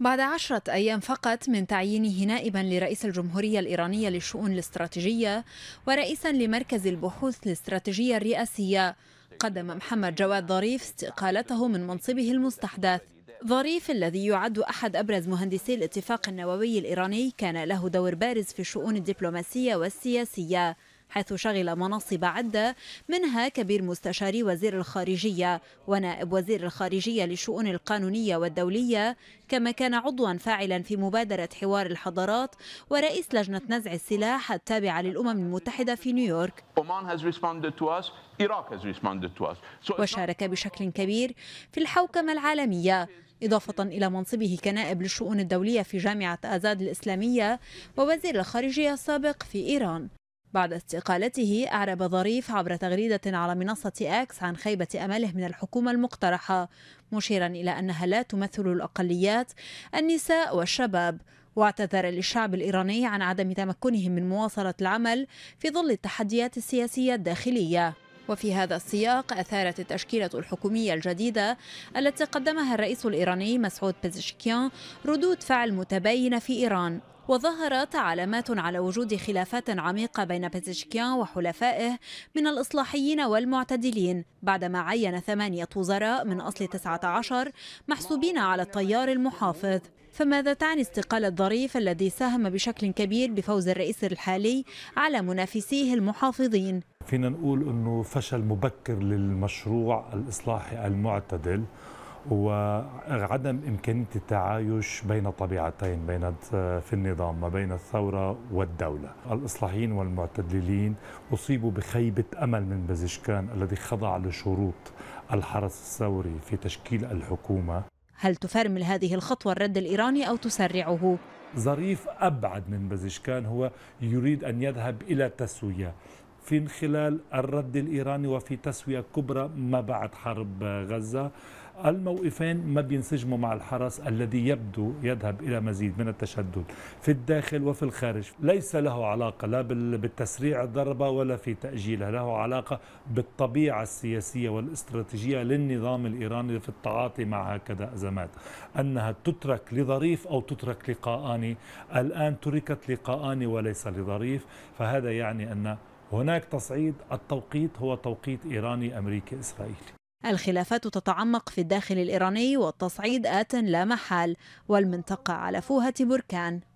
بعد عشرة أيام فقط من تعيينه نائبا لرئيس الجمهورية الإيرانية للشؤون الاستراتيجية ورئيسا لمركز البحوث الاستراتيجية الرئاسية قدم محمد جواد ظريف استقالته من منصبه المستحدث ظريف الذي يعد أحد أبرز مهندسي الاتفاق النووي الإيراني كان له دور بارز في الشؤون الدبلوماسية والسياسية حيث شغل مناصب عدة منها كبير مستشاري وزير الخارجية ونائب وزير الخارجية للشؤون القانونية والدولية كما كان عضوا فاعلا في مبادرة حوار الحضارات ورئيس لجنة نزع السلاح التابعة للأمم المتحدة في نيويورك وشارك بشكل كبير في الحوكمة العالمية إضافة إلى منصبه كنائب للشؤون الدولية في جامعة آزاد الإسلامية ووزير الخارجية السابق في إيران بعد استقالته أعرب ظريف عبر تغريدة على منصة أكس عن خيبة أمله من الحكومة المقترحة مشيرا إلى أنها لا تمثل الأقليات النساء والشباب واعتذر للشعب الإيراني عن عدم تمكنهم من مواصلة العمل في ظل التحديات السياسية الداخلية وفي هذا السياق أثارت التشكيلة الحكومية الجديدة التي قدمها الرئيس الإيراني مسعود بيزشكيان ردود فعل متباينة في إيران وظهرت علامات على وجود خلافات عميقة بين بيتشكيان وحلفائه من الإصلاحيين والمعتدلين بعدما عين ثمانية وزراء من أصل 19 محسوبين على التيار المحافظ فماذا تعني استقالة ظريف الذي ساهم بشكل كبير بفوز الرئيس الحالي على منافسيه المحافظين فينا نقول أنه فشل مبكر للمشروع الإصلاحي المعتدل وعدم إمكانية التعايش بين الطبيعتين بين في النظام ما بين الثورة والدولة الإصلاحيين والمعتدلين أصيبوا بخيبة أمل من بازشكان الذي خضع لشروط الحرس الثوري في تشكيل الحكومة هل تفرمل هذه الخطوة الرد الإيراني أو تسرعه؟ ظريف أبعد من بازشكان هو يريد أن يذهب إلى تسوية في خلال الرد الإيراني وفي تسوية كبرى ما بعد حرب غزة الموقفين ما بينسجموا مع الحرس الذي يبدو يذهب إلى مزيد من التشدد في الداخل وفي الخارج ليس له علاقة لا بالتسريع الضربة ولا في تأجيلها له علاقة بالطبيعة السياسية والاستراتيجية للنظام الإيراني في التعاطي مع هكذا أزمات أنها تترك لظريف أو تترك لقاءاني الآن تركت لقاءاني وليس لظريف فهذا يعني أن هناك تصعيد التوقيت هو توقيت إيراني أمريكي إسرائيلي الخلافات تتعمق في الداخل الإيراني والتصعيد آت لا محال والمنطقة على فوهة بركان